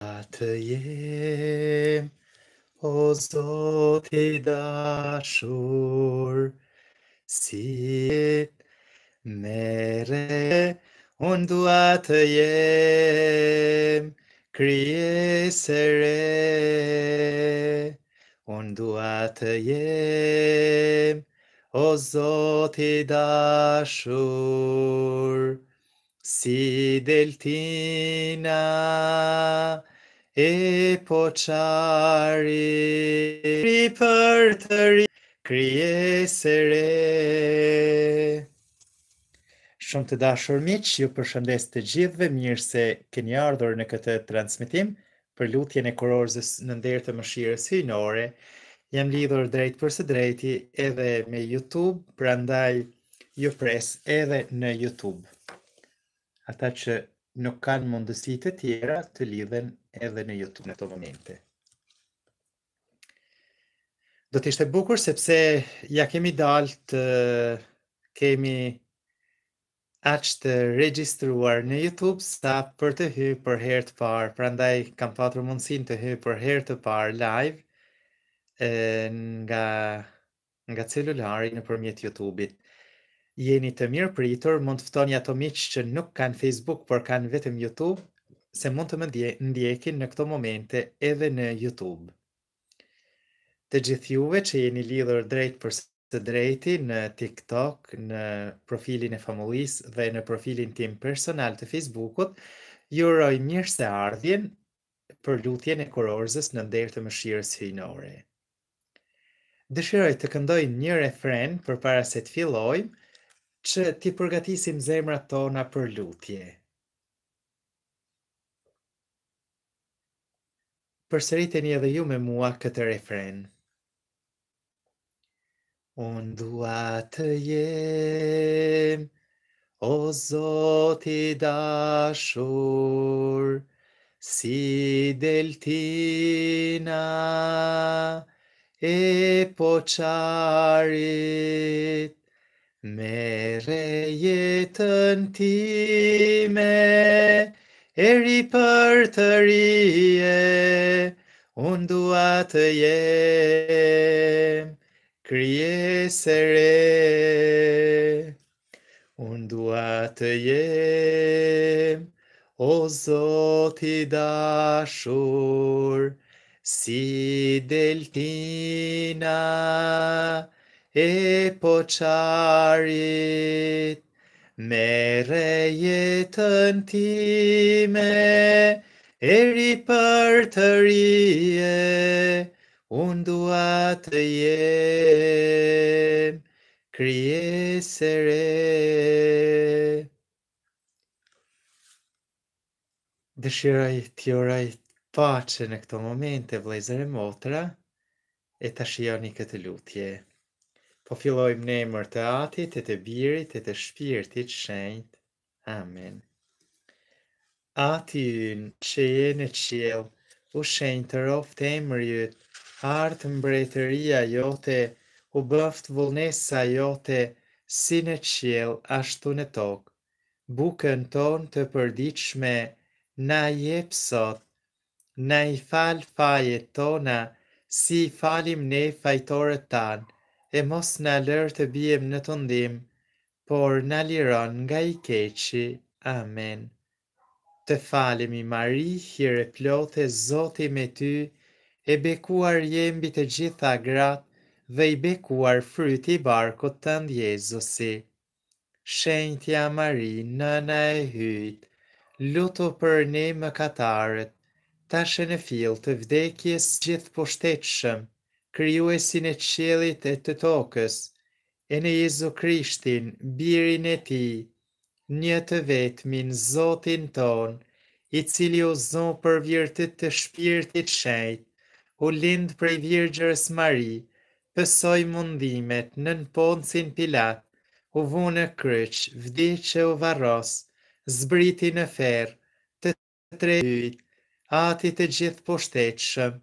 O Atayem ozotidashur si mere undu atayem Kriyesere undu atayem o Si deltina Si deltina E po qari, kri për të ri, krije se re. Shumë të dashur miqë, ju përshëndes të gjithve, mirë se keni ardhur në këtë transmitim, për lutjen e kurorëzës në ndërë të mëshirës hynore, jam lidhur drejt për së drejti edhe me YouTube, pra ndaj ju pres edhe në YouTube. Ata që nuk kanë mundësit të tjera të lidhen edhe në YouTube në të momente. Do të ishte bukur sepse ja kemi dalë të kemi aqë të registruar në YouTube sa për të hy për herë të parë, prandaj kam fatur mundësin të hy për herë të parë live nga, nga celulari në përmjet YouTube-it. Jeni të mirë pritur, mund të ftoni ato miqë që nuk kanë Facebook, por kanë vetëm YouTube, se mund të më ndjekin në këto momente edhe në YouTube. Të gjithë juve që jeni lidhur drejt për së drejti në TikTok, në profilin e familis dhe në profilin tim personal të Facebookut, ju uroj mirë se ardhjen për lutjen e kurorzës në nder të mëshirës hyjnore. Dëshiroj të këndoj një refren përpara se të fillojmë, që ti përgatisim zemrat tona për lutje. përsëriteni edhe ju me mua këtë refren. Un dua të jem o Zot i dashur si deltina e pocharit me rejetën time eri për të rije, unë dua të jem, krije se re, unë dua të jem, o zoti dashur, si deltina e poqarit, Mere jetën time, ri për të rije, unë dua të jem, krije sere. Dëshiraj tjoraj pace në këto momente, vlezër e motra, e të shioni këtë lutje po fillojmë në emër të Atit, të të Birit, të të Shpirtit Shenjtë. Amen. Ati yn, që je në qjel, u shenjë të rovë të emër artë mbretëria jote, u bëftë vullnesa jote, si në qjel, ashtu në tokë, bukën tonë të përdiqme, na jep sot, na i falë fajet tona, si i falim ne fajtore tanë, e mos në lërë të bjem në të ndim, por në liron nga i keqi. Amen. Të falemi, Mari, hire plothe, Zoti me ty, e bekuar jembi të gjitha grat, dhe i bekuar fryti barkot të ndjezusi. Shëntja Mari, nëna e hyjt, luto për ne më katarët, tashën e fil të vdekjes gjithë pushtetëshëm, kryuesin e qelit e të tokës, e në Jezu Krishtin, birin e ti, një të vetmin, Zotin ton, i cili u zonë për vjërtit të shpirtit shajt, u lindë prej vjërgjërës Mari, pësoj mundimet në në poncin Pilat, u vunë në kryq, vdi që u varros, zbriti në ferë, të tre dyjt, ati të gjithë poshtetëshëm,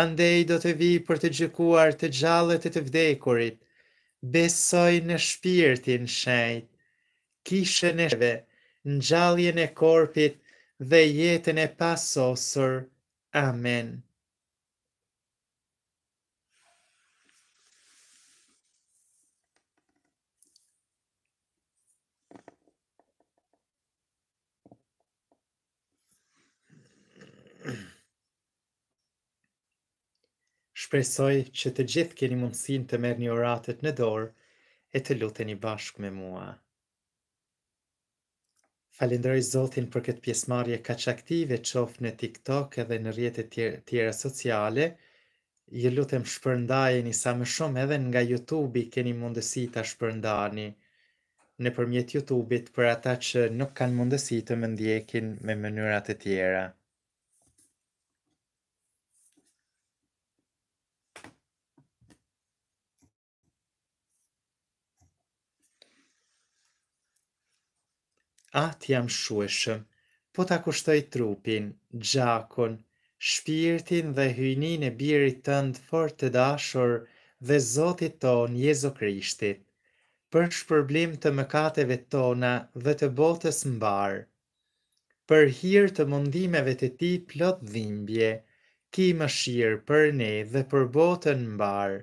andej do të vi për të gjykuar të gjallët e të vdekurit, besoj në shpirtin shajt, kishe në shve, në gjalljen e korpit dhe jetën e pasosur. Amen. shpresoj që të gjithë keni mundësin të merë një oratet në dorë e të i bashkë me mua. Falenderoj Zotin për këtë pjesmarje ka që aktive qofë në TikTok edhe në rjetet tjera, tjera sociale, ju lutem shpërndajeni sa më shumë edhe nga YouTube-i keni mundësi të shpërndani në përmjet YouTube-it për ata që nuk kanë mundësi të më ndjekin me mënyrat e tjera. atë jam shueshëm, po ta kushtoj trupin, gjakun, shpirtin dhe hyjnin e birit tënd fort të dashur dhe Zotit ton Jezu Krishtit, për shpërblim të mëkateve tona dhe të botës mbarë, për hirë të mundimeve të ti plot dhimbje, ki më shirë për ne dhe për botën mbarë,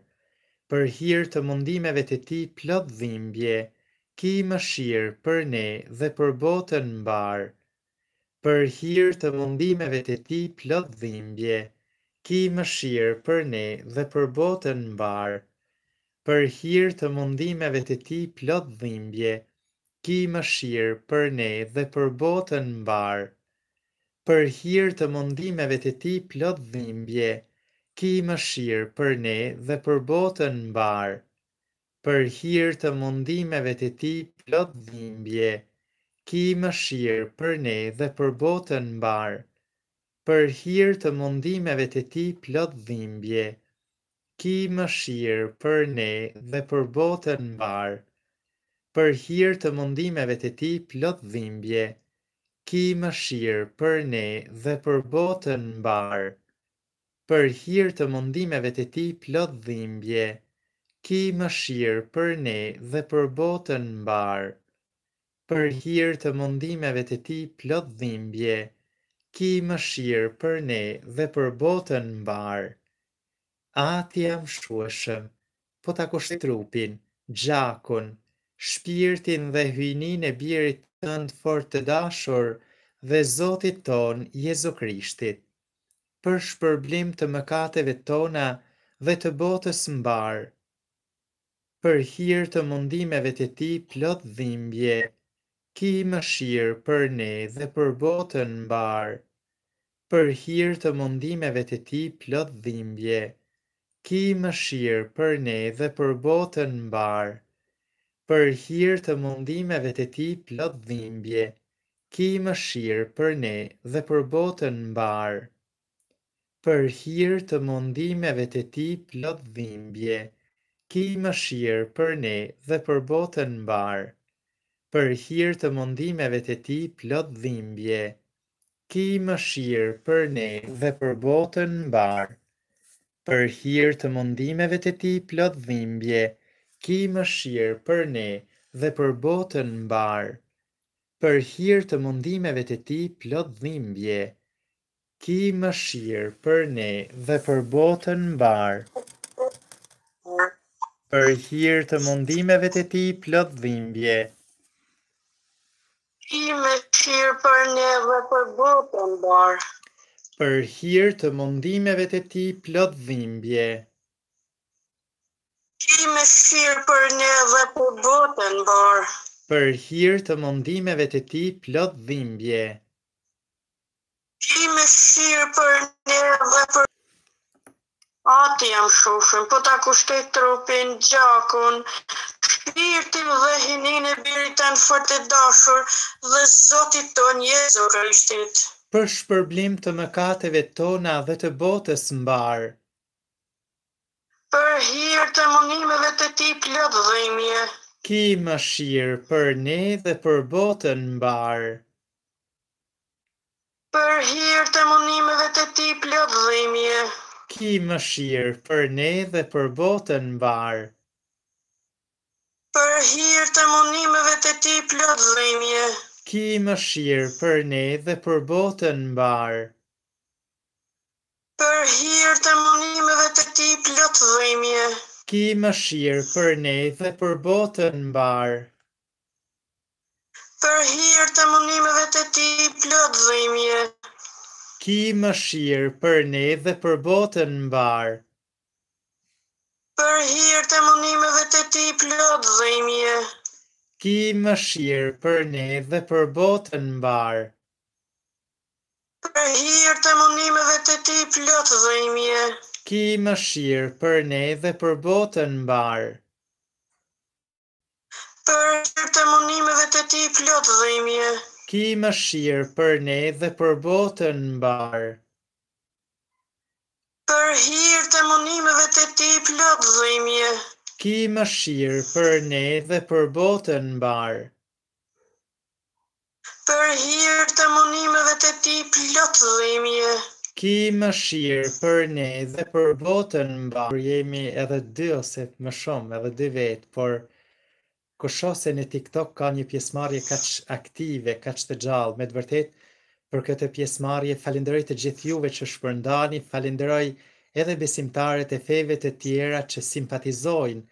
për hirë të mundimeve të ti plot dhimbje, ki mëshirë për ne dhe për botën mbarë, për hirë të mundimeve të ti plot dhimbje, ki mëshirë për ne dhe për botën mbarë, për hirë të mundimeve të ti plot dhimbje, ki mëshirë për ne dhe për botën mbarë, për hirë të mundimeve të ti plot dhimbje, ki mëshirë për ne dhe për botën mbarë për hirë të mundimeve të ti plot dhimbje, ki më shirë për ne dhe për botën mbarë, për hirë të mundimeve të ti plot dhimbje, ki më shirë për ne dhe për botën mbarë, për hirë të mundimeve të ti plot dhimbje, ki më shirë për ne dhe për botën mbarë, për hirë të mundimeve të ti plot dhimbje, ki më për ne dhe për botën mbarë, ki më shirë për ne dhe për botën mbarë. Për hirë të mundimeve të ti plot dhimbje, ki më shirë për ne dhe për botën mbarë. A ti jam shueshëm, po ta kushtë trupin, gjakun, shpirtin dhe hyjnin e birit tënd fort të dashur dhe Zotit ton, Jezu Krishtit për shpërblim të mëkateve tona dhe të botës mbarë për hirë të mundimeve të ti plot dhimbje, ki më shirë për ne dhe për botën mbarë. Për hirë të mundimeve të ti plot dhimbje, ki më shirë për ne dhe për botën mbarë. Për hirë të mundimeve të ti plot dhimbje, ki më shirë për ne dhe për botën mbarë. Për hirë të mundimeve të ti plot dhimbje, ki më shirë për ne dhe për botën mbarë, për hirë të mundimeve të ti plot dhimbje, ki më shirë për ne dhe për botën mbarë, për hirë të mundimeve të ti plot dhimbje, ki më shirë për ne dhe për botën mbarë, për hirë të mundimeve të ti plot dhimbje, ki më shirë për ne dhe për botën mbarë, për hir të mundimeve të ti plot dhimbje. I me qirë për ne dhe për botën barë. Për hir të mundimeve të ti plot dhimbje. I me qirë për ne dhe për botën barë. Për hir të mundimeve të ti plot dhimbje. I me qirë për ne dhe për botën barë. Ati jam shushën, po ta kushtet trupin, gjakun, shpirti dhe hinin e biritan e dashur dhe zotit ton jezu kërështit. Për shpërblim të mëkateve tona dhe të botës mbarë. Për hirë të mënimeve të ti plët dhejmje. Ki më shirë për ne dhe për botën mbarë. Për hirë të mënimeve të ti plët dhejmje ki më shirë për ne dhe për botën mbarë. Për hirë të monimeve të ti plot dhimje. Ki më shirë për ne dhe për botën mbarë. Për hirë të monimeve të ti plot dhimje. Ki më shirë për ne dhe për botën mbarë. Për hirë të monimeve të ti plot dhimje ki më shirë për ne dhe për botën në Për hirë të monime të ti plot dhe Ki më shirë për ne dhe për botën në Për hirë të monime të ti plot dhe Ki më shirë për ne dhe për botën në Për hirë të monime të ti plot dhe imje ki më shirë për ne dhe për botën mbarë. Për hirë të monimeve të ti plëtë dhejmje. Ki më shirë për ne dhe për botën mbarë. Për hirë të monimeve të ti plëtë dhejmje. Ki më shirë për ne dhe për botën mbarë. Jemi edhe dy ose më shumë edhe dy vetë, por ku shose në TikTok ka një pjesëmarrje kaq aktive, kaq të gjallë, me të vërtetë për këtë pjesëmarrje falenderoj të gjithë juve që shpërndani, falenderoj edhe besimtarët e feve të tjera që simpatizojnë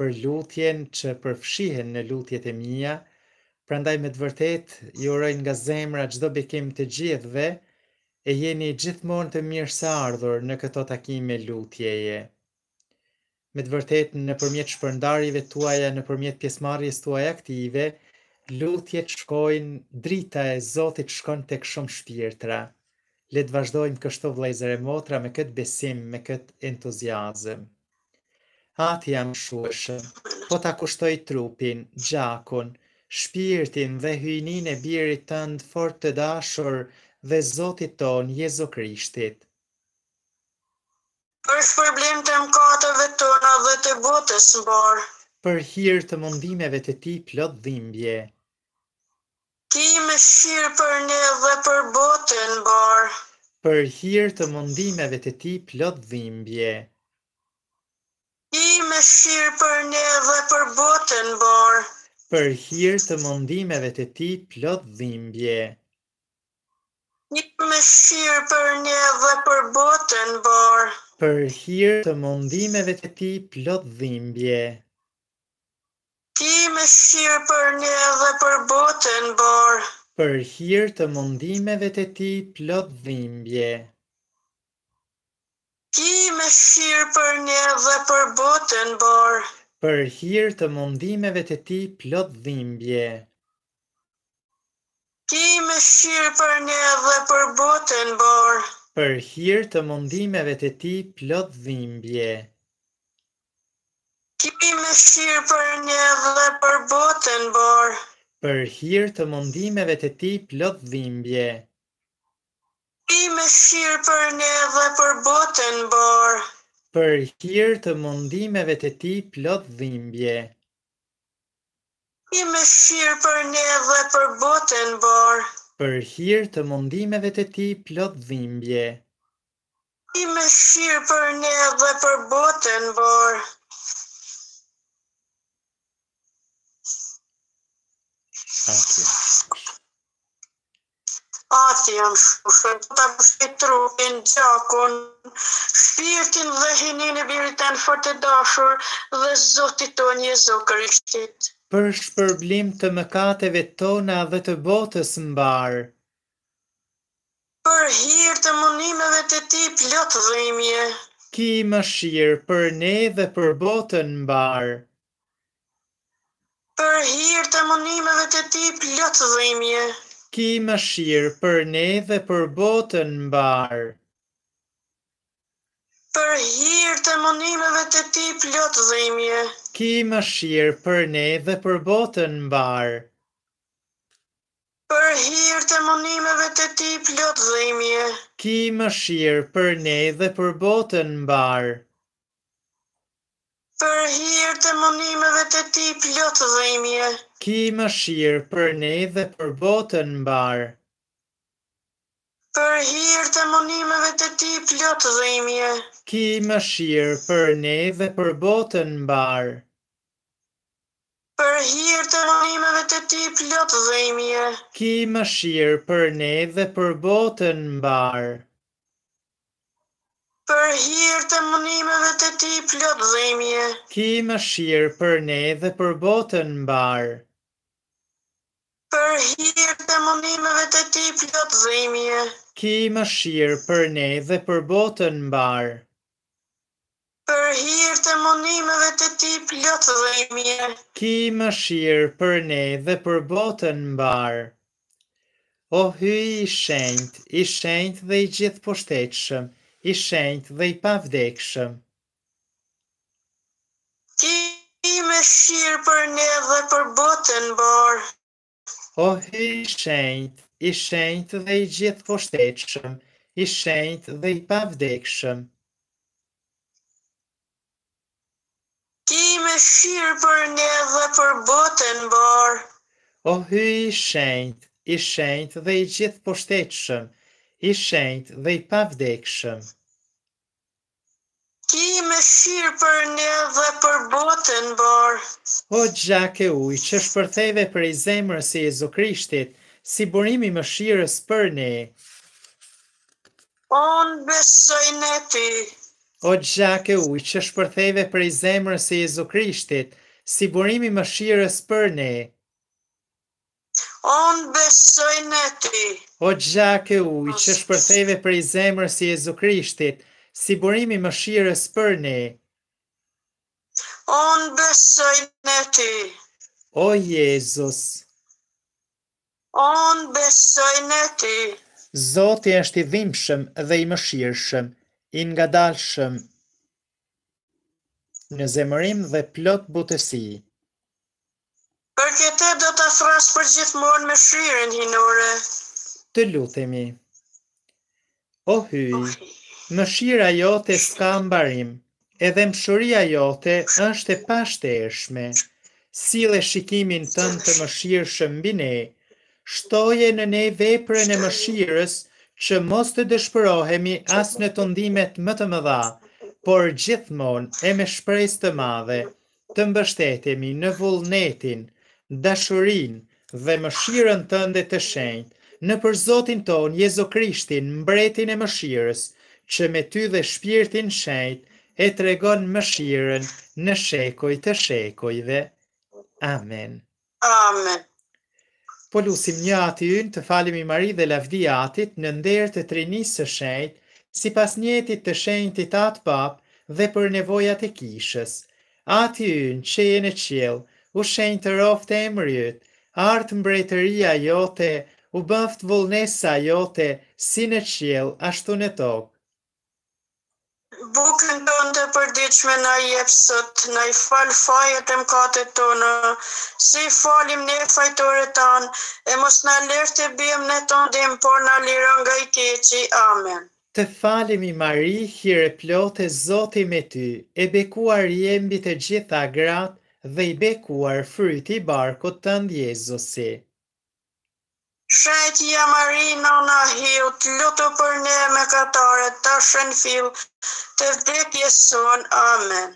për lutjen që përfshihen në lutjet e mia. Prandaj me të vërtetë ju uroj nga zemra çdo bekim të gjithëve e jeni gjithmonë të mirë së ardhur në këto takime lutjeje me të vërtet në përmjet shpërndarjeve tuaja, në përmjet pjesmarjes tuaja aktive, lutje të shkojnë drita e Zotit shkon të këshumë shpirtra. Le të vazhdojmë kështu vlejzër e motra me këtë besim, me këtë entuziazëm. Ati jam shueshë, po ta kushtoj trupin, gjakun, shpirtin dhe hyjnin e birit tëndë fort të dashur dhe Zotit ton, Jezu Krishtit. Për shpërblim të mkatëve tona dhe të botës më barë. Për hirë të mundimeve të ti plot dhimbje. Ti me shirë për ne dhe për botën më barë. Për hirë të mundimeve të ti plot dhimbje. Ti me shirë për ne dhe për botën më barë. Për hirë të mundimeve të ti plot dhimbje. Ti me shirë për ne dhe për botën më barë për hirë të mundimeve të ti plot dhimbje. Ti me shirë për ne dhe për botën, borë. Për hirë të mundimeve të ti plot dhimbje. Ti me shirë për ne dhe për botën, borë. Për hirë të mundimeve të ti plot dhimbje. Ti me shirë për ne dhe për botën, borë për hir të mundimeve të ti plot dhimbje. Kimi me sirë për një dhe për botën, bor. Për hir të mundimeve të ti plot dhimbje. Kimi me sirë për një dhe për botën, bor. Për hir të mundimeve të ti plot dhimbje. Kimi me sirë për një dhe për botën, bor. Për për hir të mundimeve të ti plot dhimbje. I me shirë për ne dhe për botën, borë. Ati. Ati jam shushën, të të bështë trupin, gjakon, shpirtin dhe hinin e birit të fortë dashur dhe zotit tonje një zokër i shtitë për shpërblim të mëkateve tona dhe të botës mbarë. Për hirë të mënimeve të ti plotë dhejmje. Ki më shirë për ne dhe për botën mbarë. Për hirë të mënimeve të ti plotë dhejmje. Ki më shirë për ne dhe për botën mbarë. Për hirë të monimeve të ti plotë dhejmje. Ki më shirë për ne dhe për botën mbarë. Për hirë të monimeve të ti plotë dhejmje. Ki më shirë për ne dhe për botën mbarë. Për hirë të monimeve të ti plotë dhejmje. Ki më shirë për ne dhe për botën mbarë. Për hirë të monimeve të ti plotë dhejmje ki më shirë për ne dhe për botën mbarë. Për hirë të ronimeve të ti plot dhe i mirë. Ki më shirë për ne dhe për botën mbarë. Për hirë të mënimeve të ti plot dhe i mirë. Ki më shirë për ne dhe për botën mbarë. Për hirë të mënimeve të ti plot dhe i mirë. Ki më shirë për ne dhe për botën mbarë. Për hirë të monimeve të ti plotë dhe i mirë. Ki më shirë për ne dhe për botën mbarë. O hy i shenjt, i shenjt dhe i gjithë poshtetëshëm, i shenjt dhe i pavdekshëm. Ti me shirë për ne dhe për botën borë. O hy i shenjt, i shenjt dhe i gjithë poshtetëshëm, i shenjt dhe i pavdekshëm. Ti me shirë për ne dhe për botën borë. O hy i shenjt, i shenjt dhe i gjithë poshtetëshëm, i shenjt dhe i pavdekshëm. Ti me shirë për ne dhe për botën borë. O gjak e ujë që shpërtheve për i zemrë si Jezu Krishtit, si burimi më shirës për ne. On besoj në ti. O gjake u që shpërtheve për i zemrë se Jezu Krishtit, si burimi më shirës për ne. On besoj në ti. O gjake u që shpërtheve për i zemrë se Jezu Krishtit, si burimi më shirës për ne. On besoj në ti. O Jezus. On besoj në ti. Zoti është i dhimshëm dhe i më shirëshëm, i nga dalshëm në zemërim dhe plot butësi. Për këte do të thrasë për gjithmonë me shrirën hinore. Të luthemi. O hyj, më shira jote s'ka mbarim, edhe më shuria jote është e pashte eshme. Si le shikimin tënë të më shirë shëmbine, shtoje në ne veprën e më shirës, që mos të dëshpërohemi as në të ndimet më të më dha, por gjithmon e me shprejs të madhe të mbështetemi në vullnetin, dashurin dhe më shiren tënde të shenjt, në për Zotin ton, Jezu Krishtin, mbretin e mëshirës, që me ty dhe shpirtin shenjt, e tregon mëshirën në shekoj të shekojve. Amen. Amen po lusim një ati yn të falemi mari dhe lavdi atit në nderë të trinisë së shenjt, si pas njetit të shenjt i tatë papë dhe për nevojat e kishës. Ati yn që e në qilë, u shenjt të roft e emryt, artë mbretëria jote, u bëft vullnesa jote, si në qilë, ashtu në tokë bukën të në të përdiqme në jepësët, në i falë fajët e mkatët tonë, si falim në e fajtore tanë, e mos në lërë të bim në të ndim, por në lirë nga i keqi. Amen. Të falim i mari, hire plotë e zoti me ty, e bekuar jembi të gjitha gratë dhe i bekuar fryti barkot të ndjezusit. Shëtja Marino në hiut, lutu për ne me katare, të shën fil, të vdek jeson, amen.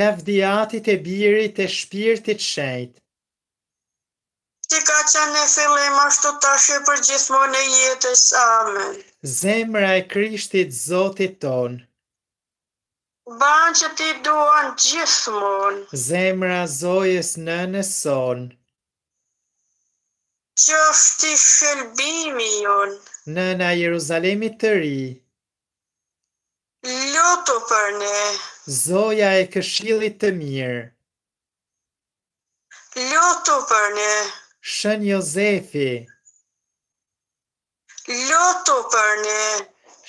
Lavdiatit e birit e shpirtit shëjt. Ti ka që në fillim, ashtu të shë për gjithmonë e jetës, amen. Zemra e krishtit zotit ton. Banë që ti duan gjithmonë. Zemra zojës në nësonë. Që është i shëllbimi jun? Në në Jeruzalemi të ri. Lotu për ne. Zoja e këshillit të mirë. Lotu për ne. Shën Jozefi. Lotu për ne.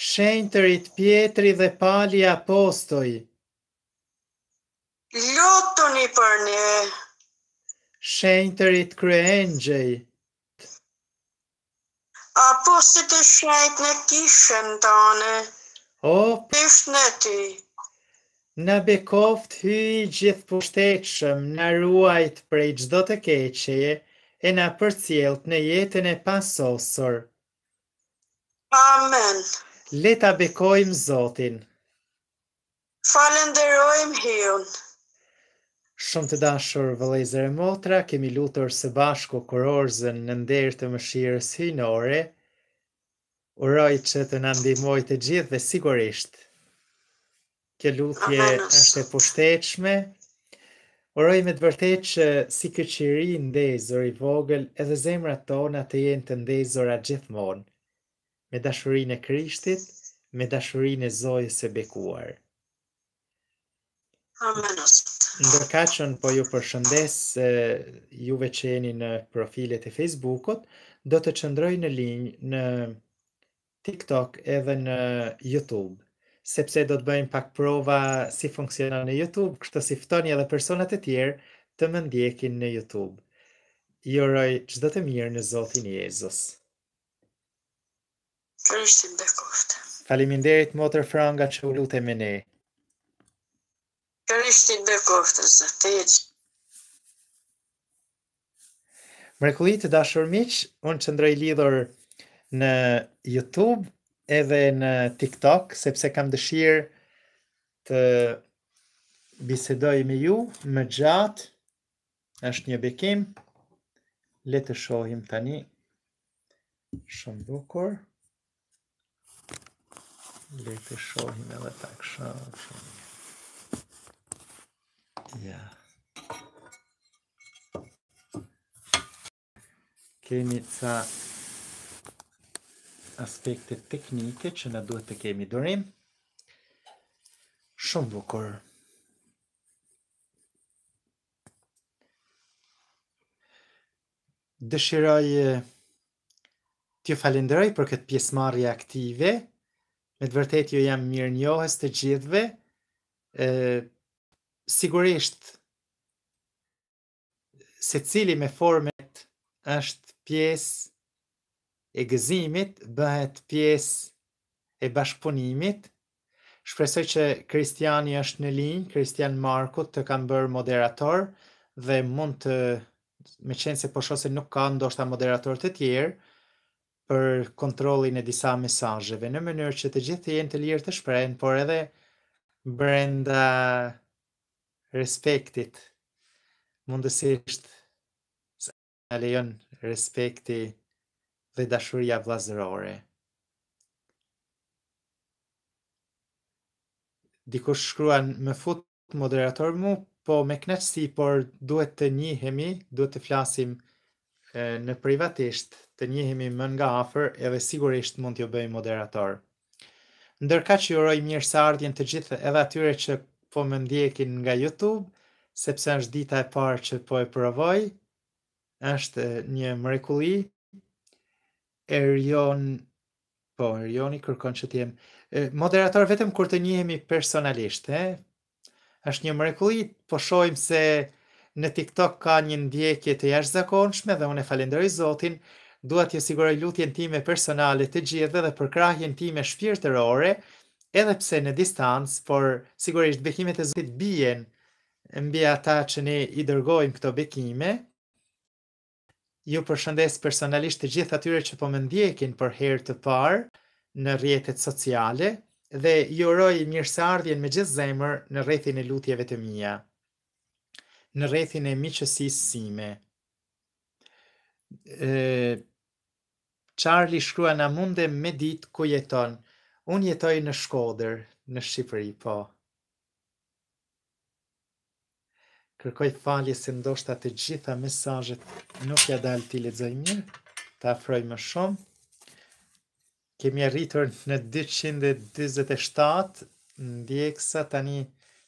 Shën të rit pjetri dhe pali apostoj. Lotu një për ne. Shën të rit kryenjëj. A po se të shajt në kishën të anë? O, përsh në ty. Në bekoft hy i gjithë pushtekshëm, në ruajt për i gjdo të keqeje, e në përcjelt në jetën e pasosër. Amen. Leta bekojmë Zotin. Falenderojmë hionë. Shumë të dashur vëlezër e motra, kemi lutur së bashku kurorzën në ndërë të mëshirës hinore. Uroj që të në ndihmoj të gjithë dhe sigurisht. Kjo lutje është e pushteqme. Uroj me të vërtet që si këqiri ndezur i vogël edhe zemra tona të jenë të ndezur a gjithmonë. Me dashurin e krishtit, me dashurin e zojës e bekuarë. Në dërkaqën po ju përshëndes juve që jeni në profilet e Facebookot, do të qëndroj në linjë në TikTok edhe në YouTube, sepse do të bëjmë pak prova si funksiona në YouTube, kështë si fëtoni edhe personat e tjerë të më ndjekin në YouTube. Joroj që të mirë në Zotin Jezus. Kërështim dhe koftë. Faliminderit, motër franga që u lutë e menej. Krishtin me koftën, sa të eqë. Mrekulli të dashur miq, unë qëndroj lidhur në YouTube edhe në TikTok sepse kam dëshirë të bisedoj me ju më gjatë. Është një bekim. Le të shohim tani. Shumë bukur. Le të shohim edhe pak shumë. Ja. Kemi ca aspekte teknike që në duhet të kemi dorim. Shumë bukur. Dëshiroj t'ju falenderoj për këtë pjesëmarrje aktive. Me të vërtetë ju jam mirënjohës të gjithëve. ë sigurisht se cili me format është pjesë e gëzimit, bëhet pjesë e bashkëpunimit. Shpresoj që Kristiani është në linjë, Kristian Marku të kanë bërë moderator dhe mund të me qenë se po shose nuk ka ndoshta moderator të tjerë për kontrolin e disa mesazheve në mënyrë që të gjithë të jenë të lirë të shprehen, por edhe brenda respektit mundësisht se në lejon respekti dhe dashuria vlazërore. Dikush shkruan me fut moderator mu, po me knaqësi, por duhet të njihemi, duhet të flasim e, në privatisht, të njihemi më nga afer, edhe sigurisht mund jo bëjmë moderator. Ndërka që juroj mirë sa të gjithë edhe atyre që po më ndjekin nga YouTube, sepse është dita e parë që po e provoj. Është një mrekulli. Erion, po Erioni kërkon që të jem moderator vetëm kur të njihemi personalisht, e. Është një mrekulli, po shohim se në TikTok ka një ndjekje të jashtëzakonshme dhe unë falenderoj Zotin. Dua t'ju siguroj lutjen time personale të gjithëve dhe për time shpirtërore, edhe pse në distancë, por sigurisht bekimet e Zotit bien mbi ata që ne i dërgojmë këto bekime. Ju përshëndes personalisht të gjithë atyre që po më ndjekin për herë të parë në rrjetet sociale dhe ju uroj mirëseardhjen me gjithë zemër në rrethin e lutjeve të mia. Në rrethin e miqësisë sime. Ë Charlie shkruan a mundem me ditë ku jeton. Unë jetoj në Shkoder, në Shqipëri, po. Kërkoj falje se ndoshta të gjitha mesajet nuk ja dalë t'i lezoj mirë, të afroj më shumë. Kemi arritur në 227 ndjekësa tani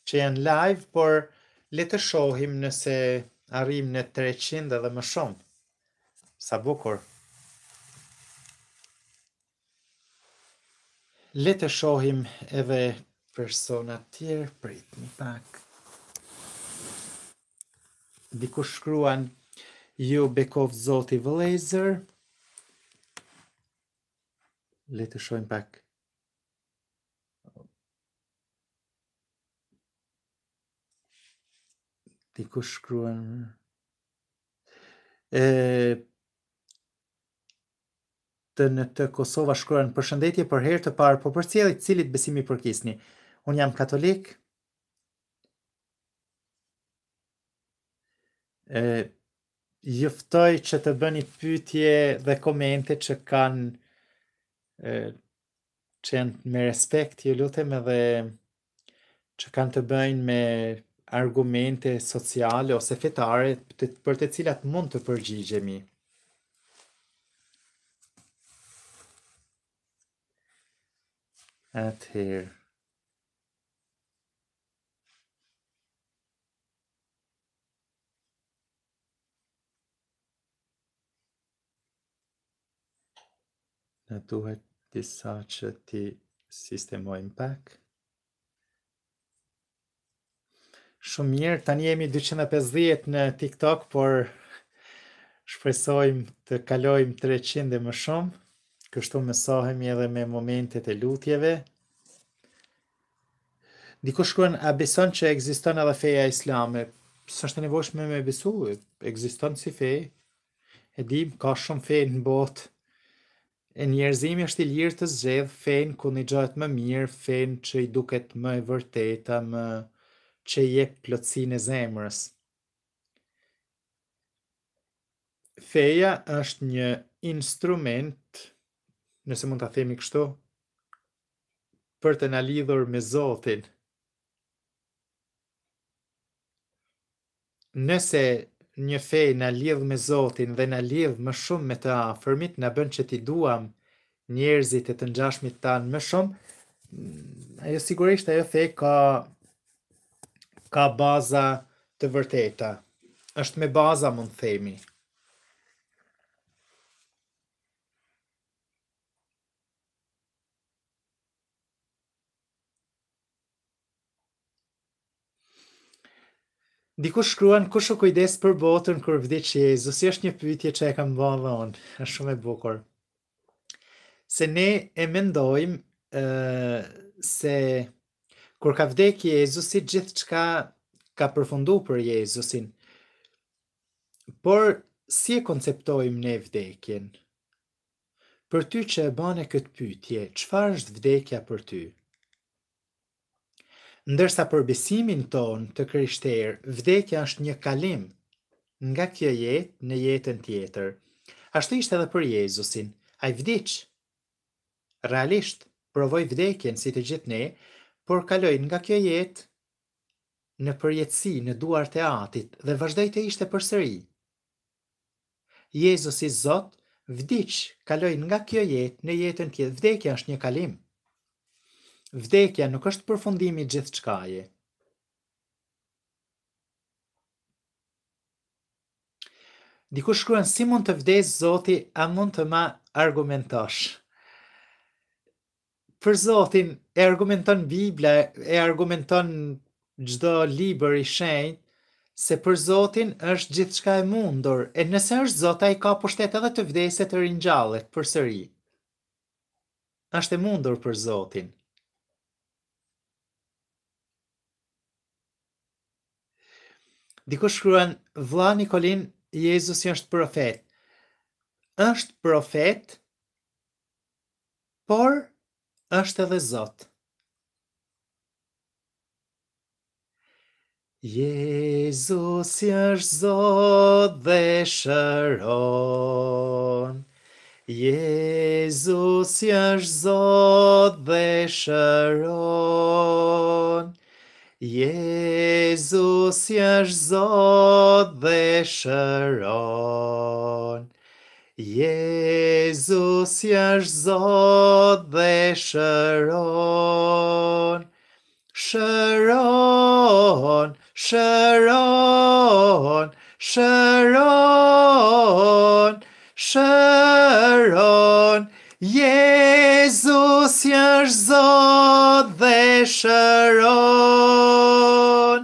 që janë live, por le të shohim nëse arrim në 300 edhe më shumë. Sa bukur. Let us show him every persona tier. Bring me back. Dikushkruan Yubekov Zotiv laser. Let us show him back. The Uh, të në të Kosova shkruan përshëndetje për herë të parë, po për cilët cilit besimi përkisni. Unë jam katolik. E, ftoj që të bëni pytje dhe komente që kanë e, që janë me respekt, ju lutem edhe që kanë të bëjnë me argumente sociale ose fetare për të cilat mund të përgjigjemi. Atëherë. Në duhet disa që ti sistemojmë pak. Shumë mirë, tani jemi 250 në TikTok, por shpresojmë të kalojmë 300 dhe më shumë kështu sahemi edhe me momentet e lutjeve. Diko shkruan, a beson që egziston edhe feja islame? Së është nevojshme me besu, egziston si fej. E dim, ka shumë fej në botë. E njerëzimi është i lirë të zxedh, fen ku një gjatë më mirë, fen që i duket më e vërteta, më që i e plëtsin e zemrës. Feja është një instrument nëse mund të themi kështu, për të në lidhur me Zotin. Nëse një fej në lidh me Zotin dhe në lidh më shumë me të afërmit, në bën që ti duam njerëzit e të njashmit tanë më shumë, mm, ajo sigurisht ajo fej ka, ka baza të vërteta. është me baza mund themi. Diku shkruan kush u kujdes për botën kur vdiq Jezusi, është një pyetje që e kam bërë dhe unë. Është shumë e bukur. Se ne e mendojmë ë uh, se kur ka vdek Jezusi gjithçka ka përfundu për Jezusin. Por si e konceptojmë ne vdekjen? Për ty që e bane këtë pytje, qëfar është vdekja për ty? Uh, ndërsa për besimin ton të krishter, vdekja është një kalim nga kjo jetë në jetën tjetër. Ashtu ishte edhe për Jezusin, a i vdic. Realisht, provoj vdekjen si të gjithë ne, por kaloj nga kjo jetë në përjetësi në duar të atit dhe vazhdoj të ishte për sëri. Jezusi Zot, vdic, kaloj nga kjo jetë në jetën tjetër, vdekja është një kalim. Vdekja nuk është përfundimi i gjithë je. Diku shkruan si mund të vdes Zoti, a mund të ma argumentosh? Për Zotin e argumenton Bibla, e argumenton çdo libër i shenjtë se për Zotin është gjithçka e mundur, e nëse është Zota i ka pushtet edhe të vdeset të për përsëri. Është e mundur për Zotin. Diku shkruan vla Nikolin, Jezus i është profet. është profet, por është edhe zot. Jezus i është zot dhe shëronë. Jezus i është zot dhe shëronë. Jezus është Zot dhe shëron. Jezus është Zot dhe shëron. Shëron, shëron, shëron, shëron. Jezus si është zot dhe shëron,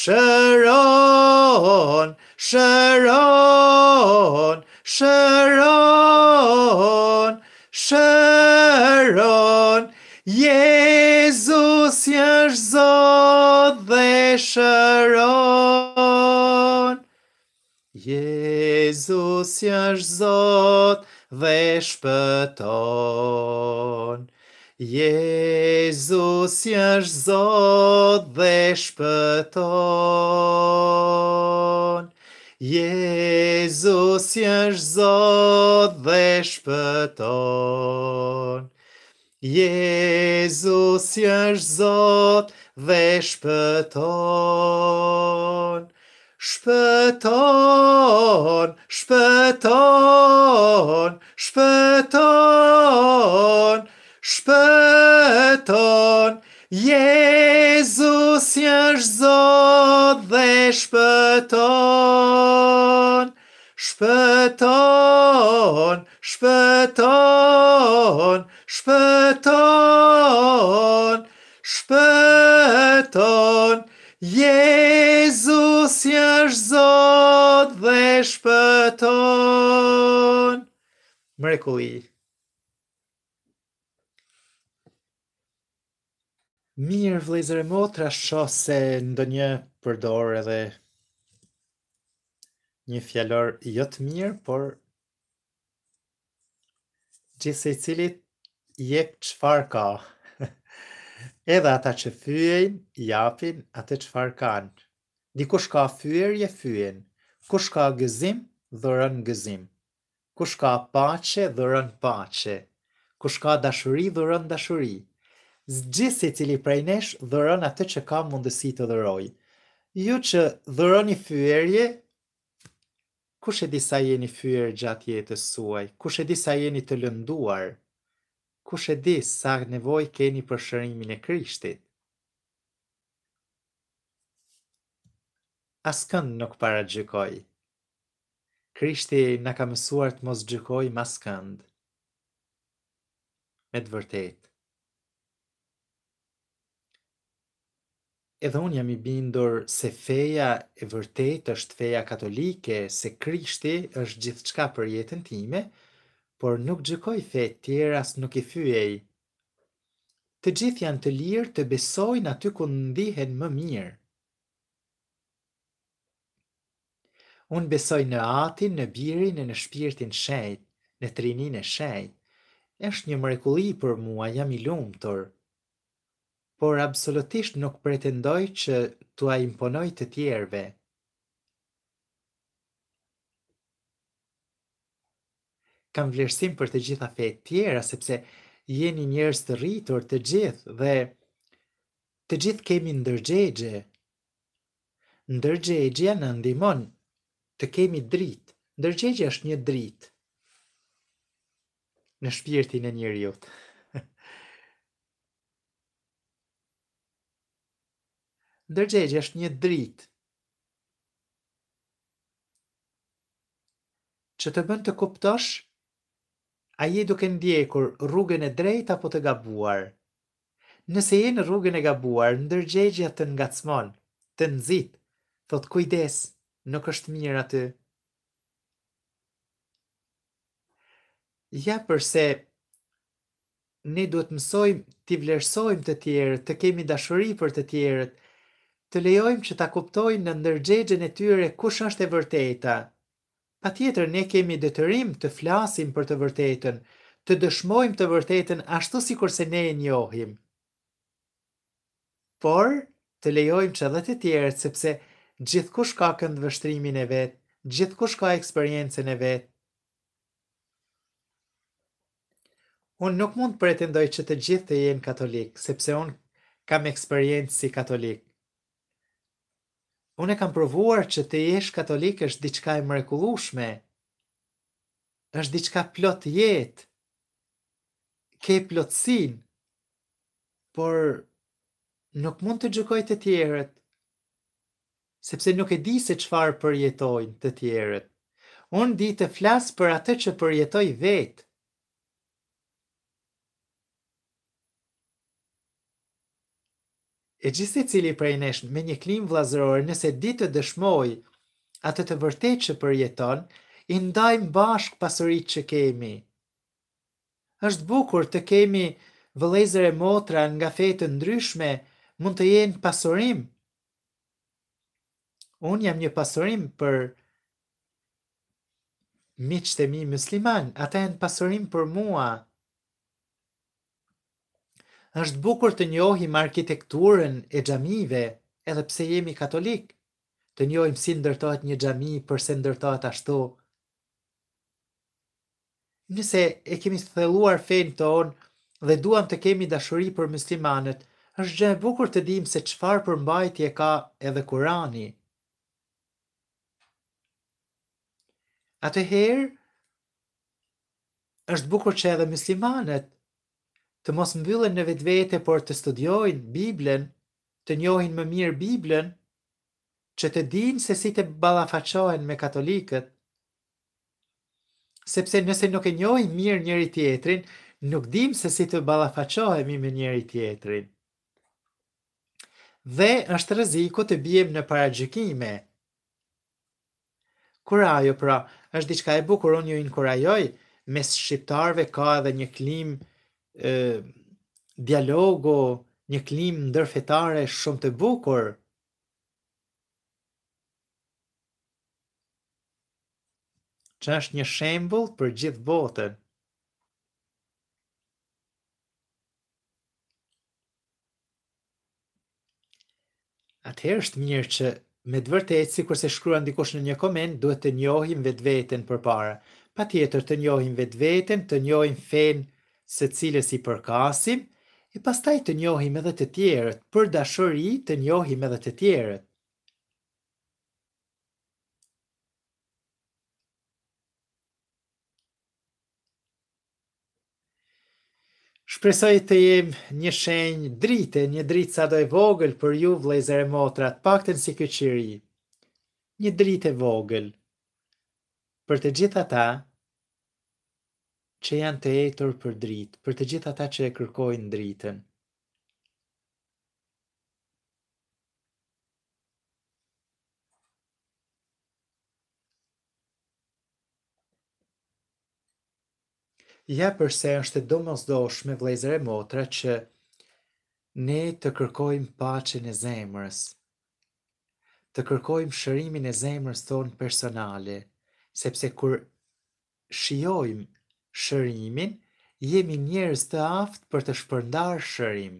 shëron, shëron, shëron, shëron, Jezus jështë zot dhe shëron. Jezus jështë zot zot dhe shpëton. Jezus jash zot dhe shpëton. Jezus jash zot dhe shpëton. Jezus jash zot dhe Shpëton, shpëton, shpëton. shpëton shpëton, Jezus jësh zot dhe shpëton, shpëton, shpëton, shpëton, shpëton, Jezus jësh zot dhe shpëton. Mrekulli. Mirë vlezër e motra, sho se ndo një përdor edhe një fjallor jëtë jo mirë, por gjithse i cilit jep qëfar ka. edhe ata që fyjen, japin, atë qëfar kanë. Dikush ka fyër je fyjen. Kush ka gëzim, dhërën gëzim. Kush ka pache, dhërën pache. Kush ka dashuri, dhërën Kush ka dashuri, dhërën dashuri zgjisi cili prej nesh dhëron atë që ka mundësi të dhëroj. Ju që dhëroni fyërje, kush e disa jeni fyër gjatë jetës suaj, kush e disa jeni të lënduar, kush e di sa nevoj keni për shërimin e krishtit. Askën nuk para gjykoj. Krishti në ka mësuar të mos gjykoj maskënd. Me të vërtet. edhe unë jam i bindur se feja e vërtet është feja katolike, se krishti është gjithë qka për jetën time, por nuk gjykoj fe tjera së nuk i fyej. Të gjithë janë të lirë të besojnë aty ku ndihen më mirë. Unë besoj në atin, në birin e në shpirtin shejt, në trinin e shejt. është një mrekulli për mua, jam i lumë tërë por absolutisht nuk pretendoj që tu a imponoj të tjerve. Kam vlerësim për të gjitha fe tjera, sepse jeni njërës të rritur të gjithë dhe të gjithë kemi ndërgjegje. Ndërgjegje në ndimon të kemi dritë, ndërgjegje është një dritë në shpirtin e njëriutë. ndërgjegje është një drit. që të bënd të kuptosh a je duke ndjekur rrugën e drejt apo të gabuar. Nëse je në rrugën e gabuar, ndërgjegja të ngacmon, të nëzit, thot kujdes, nuk është mirë aty. Ja përse, ne duhet mësojmë, t'i vlerësojmë të tjerët, të kemi dashuri për të tjerët, të lejojmë që ta kuptojnë në ndërgjegjën e tyre kush është e vërteta. Pa tjetër, ne kemi dëtërim të flasim për të vërtetën, të dëshmojmë të vërtetën ashtu si kurse ne e njohim. Por, të lejojmë që dhe të tjerë, sepse gjithë kush ka këndë vështrimin e vetë, gjithë kush ka eksperiencen e vetë. Unë nuk mund pretendoj që të gjithë të jenë katolik, sepse unë kam eksperiencë si katolikë. Unë e kam provuar që të jesh katolik është diçka e mrekullueshme. Është diçka plot jetë. Ke plotsin. Por nuk mund të gjykoj të tjerët, sepse nuk e di se çfarë përjetojnë të tjerët. Unë di të flas për atë që përjetoj vetë. e gjithë se cili prej nesh me një klim vlazëror nëse ditë të dëshmoj atë të vërtet që përjeton, i ndajmë bashk pasurit që kemi. Êshtë bukur të kemi vëlezër e motra nga fetë ndryshme mund të jenë pasurim. Unë jam një pasurim për miqët e mi musliman, ata jenë pasurim për mua, është bukur të njohim arkitekturën e xhamive, edhe pse jemi katolik. Të njohim si ndërtohet një xhami, përse ndërtohet ashtu. Nëse e kemi thelluar fejnë tonë dhe duam të kemi dashuri për muslimanët, është gjë bukur të dim se qëfar për mbajtje ka edhe Kurani. Atëherë, është bukur që edhe muslimanët të mos mbyllen në vetvete, por të studiojnë Biblën, të njohin më mirë Biblën, që të dinë se si të ballafaqohen me katolikët. Sepse nëse nuk e njohim mirë njëri tjetrin, nuk dimë se si të ballafaqohemi me njëri tjetrin. Dhe është rreziku të biejmë në paragjykime. Kurajo, pra, është diçka e bukur unë ju inkurajoj mes shqiptarve ka edhe një klim dialogo, një klim ndërfetare shumë të bukur. që është një shembul për gjithë botën. Atëherë është mirë që me dëvërtetë, si kërse shkrua në dikush në një komen, duhet të njohim vetë vetën për para. Pa tjetër të njohim vetë vetën, të njohim fenë se cilës i përkasim, e pastaj të njohim edhe të tjerët, për dashori të njohim edhe të tjerët. Shpresoj të jem një shenjë drite, një dritë sa do vogël për ju vlejzër e motrat, pakten si këqiri. Një dritë e vogël. Për të gjitha ta, që janë të etur për dritë, për të gjithë ata që e kërkojnë dritën. Ja përse është e domës doshme vlezër vlejzëre motra që ne të kërkojmë pacin e zemrës, të kërkojmë shërimin e zemrës tonë personale, sepse kur shiojmë shërimin, jemi njerëz të aftë për të shpërndar shërim.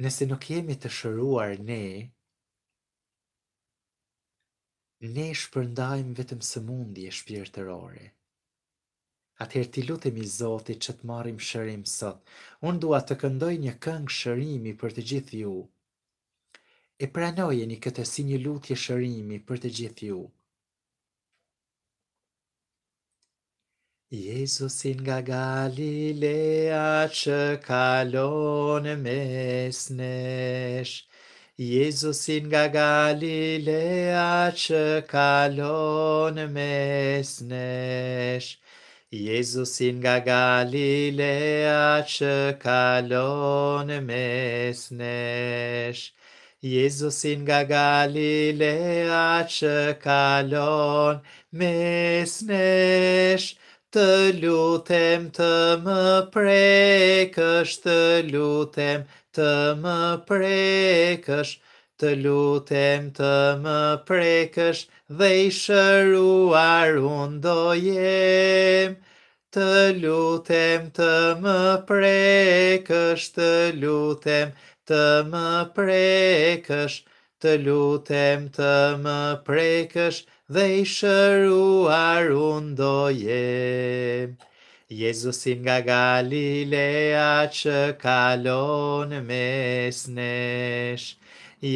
Nëse nuk jemi të shëruar ne, ne shpërndajmë vetëm së mundi e shpirtërore. Atëherë ti lutemi Zotit që të marrim shërim sot. Unë dua të këndoj një këngë shërimi për të gjithë ju e pranojeni këtë si një lutje shërimi për të gjithë ju. Jezusin nga Galilea që kalon e mes nesh, Jezusin nga Galilea që kalon e mes nesh, Jezusin nga Galilea që kalon e mes nesh, Jezusin nga Galilea që kalon e mes nesh, Jezusin nga Galilea që kalon mes nesh, të lutem të më prekësh, të lutem të më prekësh, të lutem të më prekësh, dhe i shëruar unë do jem. Të lutem të më prekësh, të lutem të më të më prekësh, të lutem të më prekësh, dhe i shëruar unë do jem. Jezusin nga Galilea që kalon mes nesh,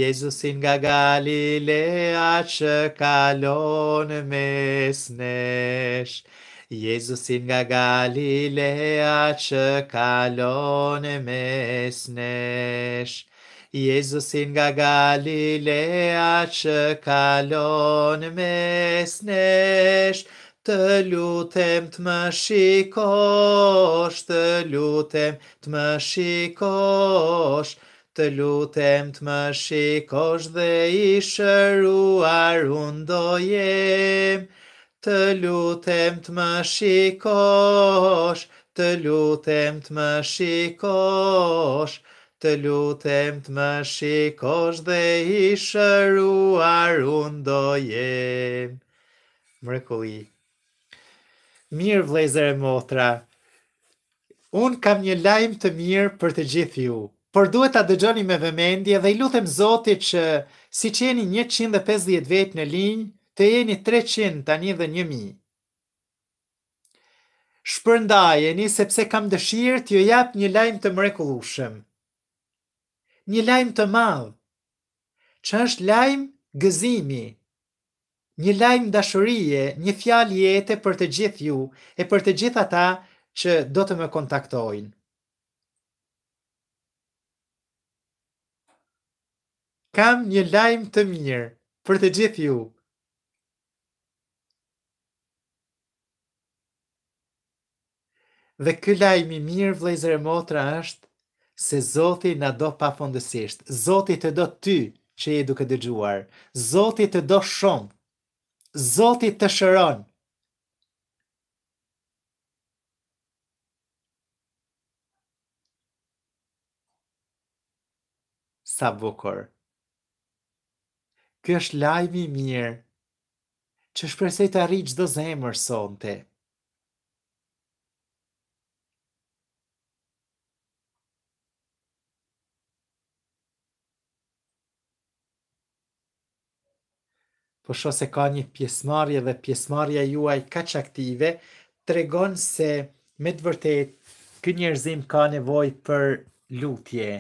Jezusin nga Galilea që kalon mes nesh, Jezusin nga Galilea që kalon e mesnesh. Jezusin nga Galilea që kalon e mesnesh. Të lutem të më shikosh, të lutem të më shikosh, të lutem të më shikosh dhe i shëruar unë dojem. Të lutem të më shikosh, të lutem të më shikosh, të lutem të më shikosh dhe i shëruar unë do jem. Mrekulli. Mirë vlezër e motra, unë kam një lajmë të mirë për të gjithë ju, por duhet të dëgjoni me vëmendje dhe i lutem zotit që si qeni 150 vetë në linjë, të jeni 300 tani dhe 1000. Shpërndajeni sepse kam dëshirë t'ju jap një lajm të mrekullueshëm. Një lajm të madh. Që është lajm gëzimi. Një lajm dashurie, një fjalë jete për të gjithë ju e për të gjithë ata që do të më kontaktojnë. Kam një lajm të mirë për të gjithë ju. Dhe ky lajm i mirë vëllezër e motra është se Zoti na do pafundësisht. Zoti të do ty që je duke dëgjuar. Zoti të do shumë. Zoti të shëron. Sa bukur. Ky është lajmi i mirë që shpresoj të arrij çdo zemër sonte. të. po shoh se ka një pjesëmarrje dhe pjesëmarrja juaj kaq aktive tregon se me të vërtetë ky njerëzim ka nevojë për lutje